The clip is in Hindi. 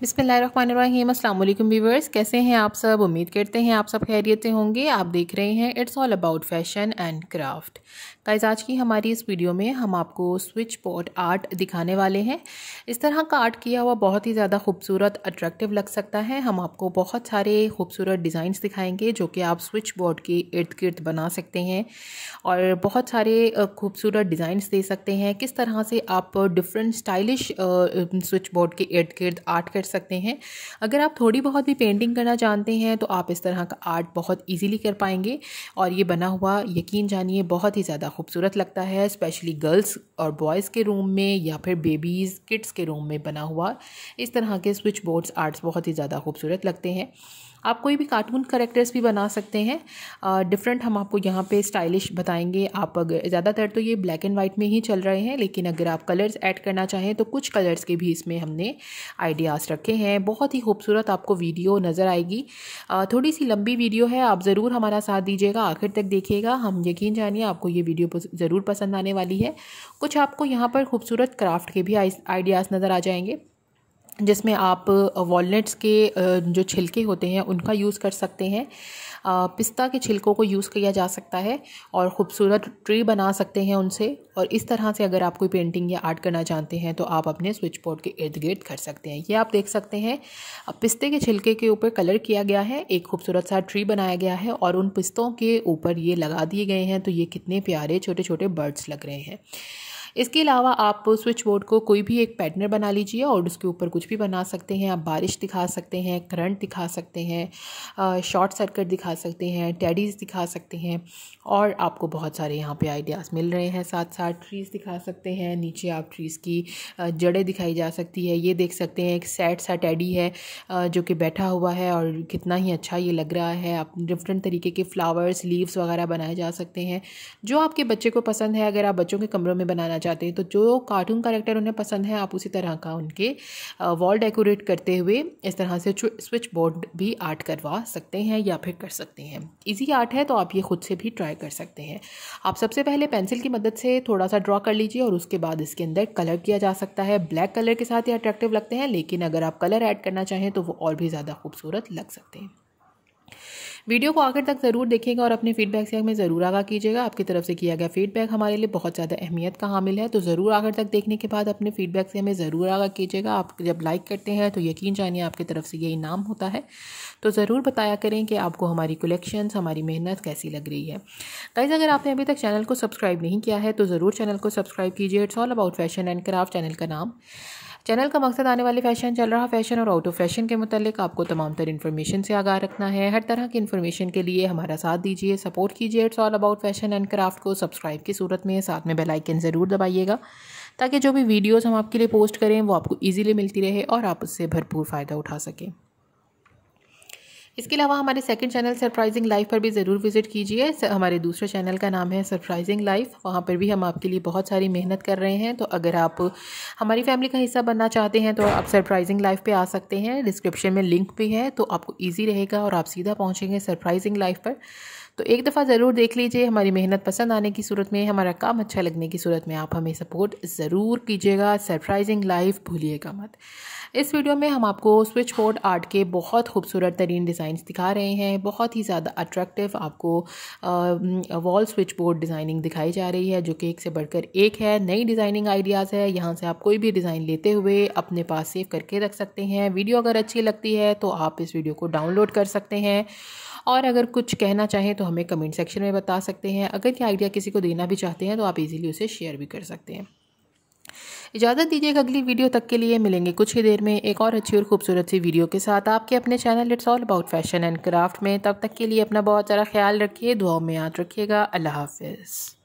बिसमीम अल्लाम व्यूवर्स कैसे हैं आप सब उम्मीद करते हैं आप सब खैरियत होंगे आप देख रहे हैं it's all about fashion and craft guys आज की हमारी इस वीडियो में हम आपको स्विच पॉट आर्ट दिखाने वाले हैं इस तरह का आर्ट किया हुआ बहुत ही ज़्यादा खूबसूरत अट्रैक्टिव लग सकता है हम आपको बहुत सारे खूबसूरत डिज़ाइंस दिखाएंगे जो कि आप स्विच बोर्ड के इर्द गिर्द बना सकते हैं और बहुत सारे खूबसूरत डिज़ाइंस दे सकते हैं किस तरह से आप डिफरेंट स्टाइलिश स्विच बोर्ड के इर्द गिर्द आर्ट कर सकते हैं अगर आप थोड़ी बहुत भी पेंटिंग करना जानते हैं तो आप इस तरह का आर्ट बहुत ईजीली कर पाएंगे और ये बना हुआ यकीन जानिए बहुत ही ज़्यादा खूबसूरत लगता है स्पेशली गर्ल्स और बॉयज़ के रूम में या फिर बेबीज़ किड्स के रूम में बना हुआ इस तरह के स्विच बोर्ड्स आर्ट्स बहुत ही ज़्यादा खूबसूरत लगते हैं आप कोई भी कार्टून करेक्टर्स भी बना सकते हैं डिफरेंट हम आपको यहाँ पे स्टाइलिश बताएंगे आप अगर ज़्यादातर तो ये ब्लैक एंड वाइट में ही चल रहे हैं लेकिन अगर आप कलर्स ऐड करना चाहें तो कुछ कलर्स के भी इसमें हमने आइडियाज़ रखे हैं बहुत ही खूबसूरत आपको वीडियो नज़र आएगी थोड़ी सी लंबी वीडियो है आप ज़रूर हमारा साथ दीजिएगा आखिर तक देखिएगा हम यकीन जानिए आपको ये वीडियो ज़रूर पसंद आने वाली है कुछ आपको यहाँ पर खूबसूरत क्राफ्ट के भी आइडियाज़ नज़र आ जाएंगे जिसमें आप वॉलट्स के जो छिलके होते हैं उनका यूज़ कर सकते हैं पिस्ता के छिलकों को यूज़ किया जा सकता है और ख़ूबसूरत ट्री बना सकते हैं उनसे और इस तरह से अगर आप कोई पेंटिंग या आर्ट करना चाहते हैं तो आप अपने स्विच बोर्ड के इर्द गिर्द कर सकते हैं ये आप देख सकते हैं पिस्ते के छिलके के ऊपर कलर किया गया है एक खूबसूरत सा ट्री बनाया गया है और उन पिस्तों के ऊपर ये लगा दिए गए हैं तो ये कितने प्यारे छोटे छोटे बर्ड्स लग रहे हैं इसके अलावा आप स्विच बोर्ड को कोई भी एक पैटनर बना लीजिए और उसके ऊपर कुछ भी बना सकते हैं आप बारिश दिखा सकते हैं करंट दिखा सकते हैं शॉर्ट सर्किट दिखा सकते हैं टेडीज़ दिखा सकते हैं और आपको बहुत सारे यहाँ पे आइडियाज़ मिल रहे हैं साथ साथ ट्रीज़ दिखा सकते हैं नीचे आप ट्रीज़ की जड़ें दिखाई जा सकती है ये देख सकते हैं एक सैड सा टैडी है जो कि बैठा हुआ है और कितना ही अच्छा ये लग रहा है आप डिफरेंट तरीके के फ्लावर्स लीव्स वगैरह बनाए जा सकते हैं जो आपके बच्चे को पसंद है अगर आप बच्चों के कमरों में बनाना चाहते हैं तो जो कार्टून करेक्टर उन्हें पसंद है आप उसी तरह का उनके वॉल डेकोरेट करते हुए इस तरह से स्विच बोर्ड भी आर्ट करवा सकते हैं या फिर कर सकते हैं ईजी आर्ट है तो आप ये खुद से भी ट्राई कर सकते हैं आप सबसे पहले पेंसिल की मदद से थोड़ा सा ड्रॉ कर लीजिए और उसके बाद इसके अंदर कलर किया जा सकता है ब्लैक कलर के साथ ये अट्रैक्टिव लगते हैं लेकिन अगर आप कलर ऐड करना चाहें तो वो और भी ज़्यादा खूबसूरत लग सकते हैं वीडियो को आखिर तक ज़रूर देखेगा और अपने फीडबैक से हमें ज़रूर आगा कीजिएगा आपकी तरफ से किया गया फीडबैक हमारे लिए बहुत ज़्यादा अहमियत का हामिल है तो ज़रूर आखिर तक देखने के बाद अपने फीडबैक से हमें ज़रूर आगा कीजिएगा आप जब लाइक करते हैं तो यकीन जानिए आपकी तरफ से ये इनाम होता है तो ज़रूर बताया करें कि आपको हमारी कलेक्शन हमारी मेहनत कैसी लग रही है गाइज अगर आपने अभी तक चैनल को सब्सक्राइब नहीं किया है तो ज़रूर चैनल को सब्सक्राइब कीजिए it's all about fashion and craft channel का नाम चैनल का मकसद आने वाले फैशन चल रहा फैशन और आउट ऑफ फैशन के मतलब आपको तमाम तर इन्फॉर्मेशन से आगाह रखना है हर तरह की इन्फॉर्मेशन के लिए हमारा साथ दीजिए सपोर्ट कीजिए it's all about fashion and craft को सब्सक्राइब की सूरत में साथ में बेलाइकन ज़रूर दबाइएगा ताकि जो भी वीडियोज़ हम आपके लिए पोस्ट करें वो आपको ईजिली मिलती रहे और आप उससे भरपूर फ़ायदा उठा सकें इसके अलावा हमारे सेकंड चैनल सरप्राइजिंग लाइफ पर भी ज़रूर विजिट कीजिए हमारे दूसरे चैनल का नाम है सरप्राइजिंग लाइफ वहाँ पर भी हम आपके लिए बहुत सारी मेहनत कर रहे हैं तो अगर आप हमारी फैमिली का हिस्सा बनना चाहते हैं तो आप सरप्राइजिंग लाइफ पर आ सकते हैं डिस्क्रिप्शन में लिंक भी है तो आपको ईजी रहेगा और आप सीधा पहुँचेंगे सरप्राइजिंग लाइफ पर तो एक दफ़ा ज़रूर देख लीजिए हमारी मेहनत पसंद आने की सूरत में हमारा काम अच्छा लगने की सूरत में आप हमें सपोर्ट ज़रूर कीजिएगा सरप्राइजिंग लाइफ भूलिएगा मत इस वीडियो में हम आपको स्विच बोर्ड आर्ट के बहुत खूबसूरत तरीन डिज़ाइंस दिखा रहे हैं बहुत ही ज़्यादा अट्रैक्टिव आपको वॉल स्विच बोर्ड डिज़ाइनिंग दिखाई जा रही है जो कि एक से बढ़कर एक है नई डिज़ाइनिंग आइडियाज़ है यहाँ से आप कोई भी डिज़ाइन लेते हुए अपने पास सेव करके रख सकते हैं वीडियो अगर अच्छी लगती है तो आप इस वीडियो को डाउनलोड कर सकते हैं और अगर कुछ कहना चाहें तो हमें कमेंट सेक्शन में बता सकते हैं अगर ये आइडिया किसी को देना भी चाहते हैं तो आप इजीली उसे शेयर भी कर सकते हैं इजाज़त दीजिएगा अगली वीडियो तक के लिए मिलेंगे कुछ ही देर में एक और अच्छी और खूबसूरत सी वीडियो के साथ आपके अपने channel it's all about fashion and craft में तब तक के लिए अपना बहुत सारा ख्याल रखिए दुआओं में याद रखिएगा अल्लाह हाफिज़